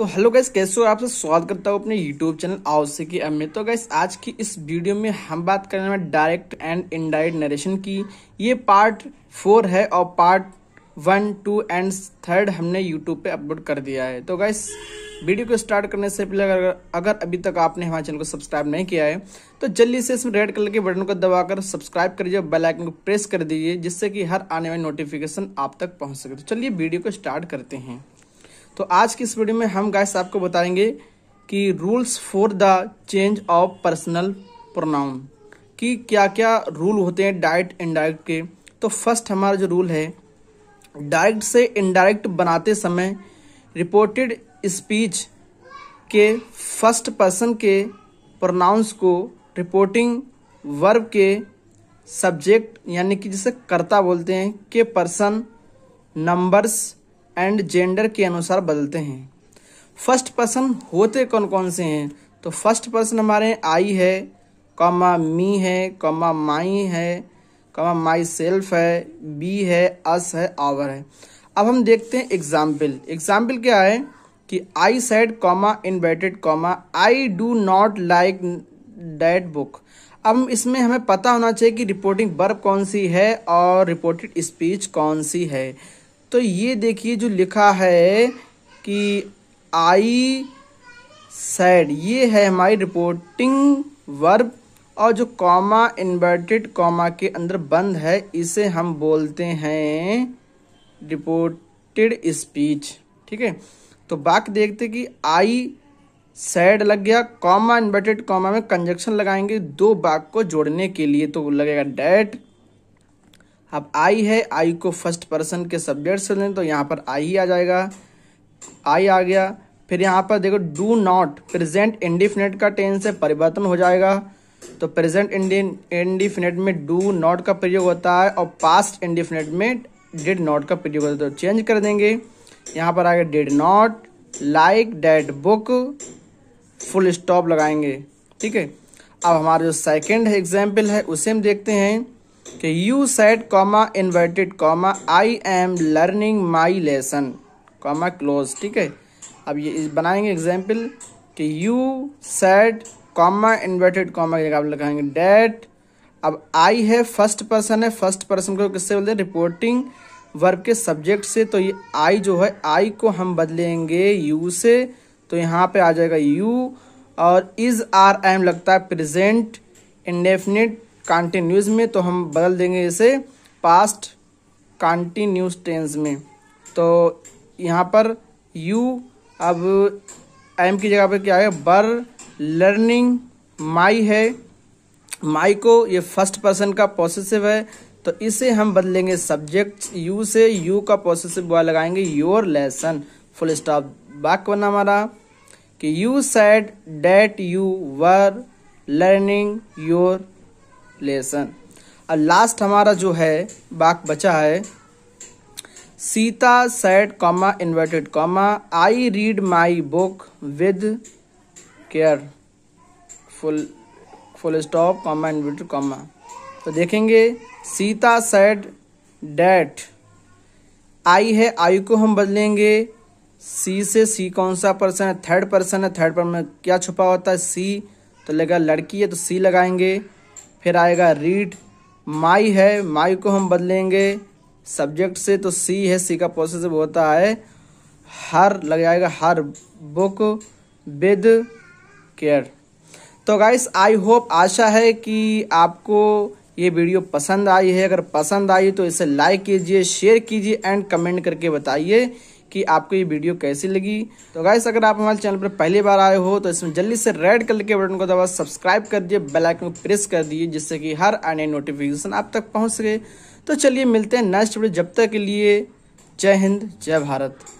तो hello guys कैसे हो आपसे स्वागत करता हूँ अपने यूट्यूब चैनल आवसे की एम में तो गैस आज की इस वीडियो में हम बात करने में डायरेक्ट एंड इनडायरेक्ट नरेशन की ये पार्ट फोर है और part one two and third हमने यूट्यूब पे अपलोड कर दिया है तो गैस वीडियो को स्टार्ट करने से पहले अगर अगर अभी तक आपने हमारे चैनल को सब्सक्राइब नहीं किया है तो जल्दी से इसमें रेड कलर के बटन को दबाकर सब्सक्राइब करिए और बेल आइकन को प्रेस कर दीजिए जिससे कि हर आने वाली नोटिफिकेशन आप तक पहुँच सके तो चलिए वीडियो को स्टार्ट करते हैं तो आज की इस वीडियो में हम गाइस आपको बताएंगे कि rules for the change of personal pronoun कि क्या क्या रूल होते हैं डायरेक्ट इनडायरेक्ट के तो फर्स्ट हमारा जो रूल है डायरेक्ट से इनडायरेक्ट बनाते समय रिपोर्टेड स्पीच के फर्स्ट पर्सन के प्रोनाउंस को रिपोर्टिंग वर्ब के सब्जेक्ट यानी कि जिसे कर्ता बोलते हैं के पर्सन नंबर्स एंड जेंडर के अनुसार बदलते हैं फर्स्ट पर्सन होते कौन कौन से हैं तो फर्स्ट पर्सन हमारे आई है कॉमा मी है कॉमा माई है कॉमा माई सेल्फ है बी है अस है आवर है अब हम देखते हैं एग्जाम्पल एग्जाम्पल क्या है कि I said comma inverted comma I do not like that book अब इसमें हमें पता होना चाहिए कि रिपोर्टिंग बर्ब कौन सी है और रिपोर्टेड स्पीच कौन सी है तो ये देखिए जो लिखा है कि आई सैड ये है हमारी रिपोर्टिंग वर्ब और जो कॉमा इन्वर्टेड कॉमा के अंदर बंद है इसे हम बोलते हैं रिपोर्टेड स्पीच ठीक है तो बाकी देखते कि आई सैड लग गया कॉमा इन्वर्टेड कॉमा में कंजक्शन लगाएंगे दो बाग को जोड़ने के लिए तो लगेगा डेट अब आई है आई को फर्स्ट पर्सन के सब्जेक्ट से लें तो यहाँ पर आई ही आ जाएगा आई आ गया फिर यहाँ पर देखो डू नॉट प्रेजेंट इंडिफिनेट का टेंस है परिवर्तन हो जाएगा तो प्रेजेंट इंडिफिनेट में डू नॉट का प्रयोग होता है और पास्ट इंडिफिनेट में डिड नॉट का प्रयोग होता है तो चेंज कर देंगे यहाँ पर आ गया did not like that book full stop लगाएंगे ठीक है अब हमारा जो सेकेंड एग्जाम्पल है उसे हम देखते हैं कि you said comma inverted comma I am learning my lesson comma close ठीक है अब ये बनाएंगे एग्जाम्पल कि you said comma inverted comma की जगह आप लगाएंगे डेट अब आई है फर्स्ट पर्सन है फर्स्ट पर्सन को किससे बोलते हैं रिपोर्टिंग वर्ब के सब्जेक्ट से तो ये आई जो है आई को हम बदलेंगे यू से तो यहाँ पे आ जाएगा यू और इज आर आई एम लगता है प्रेजेंट इंडेफिनिट कॉन्टीन्यूज में तो हम बदल देंगे इसे पास्ट कॉन्टीन्यूज टेंस में तो यहाँ पर यू अब एम की जगह पर क्या आएगा बर लर्निंग माई है माई को ये फर्स्ट पर्सन का पॉजिटिव है तो इसे हम बदलेंगे सब्जेक्ट यू से यू का पॉजिटिव बुआ लगाएंगे योर लेसन फुल स्टॉप वाक बना हमारा कि you said that you were learning your lesson और लास्ट हमारा जो है बाक बचा है Sita said comma inverted comma I read my book with care full full stop comma inverted comma तो देखेंगे सीता सेट डेट आई है आई को हम बदलेंगे सी से सी कौन सा पर्सन है थर्ड पर्सन है थर्ड पर्सन में क्या छुपा होता है सी तो लगा लड़की है तो सी लगाएंगे फिर आएगा रीड माई है माई को हम बदलेंगे सब्जेक्ट से तो सी है सी का प्रोसेस होता है हर लग जाएगा हर बुक विद केयर तो गाइस आई होप आशा है कि आपको ये वीडियो पसंद आई है अगर पसंद आई तो इसे लाइक कीजिए शेयर कीजिए एंड कमेंट करके बताइए कि आपको ये वीडियो कैसी लगी तो गाइस अगर आप हमारे चैनल पर पहली बार आए हो तो इसमें जल्दी से रेड कलर के बटन को दबा सब्सक्राइब कर दिए बेलाइकन को प्रेस कर दिए जिससे कि हर आने नोटिफिकेशन आप तक पहुँच सके तो चलिए मिलते हैं नेक्स्ट वीडियो जब तक के लिए जय हिंद जय भारत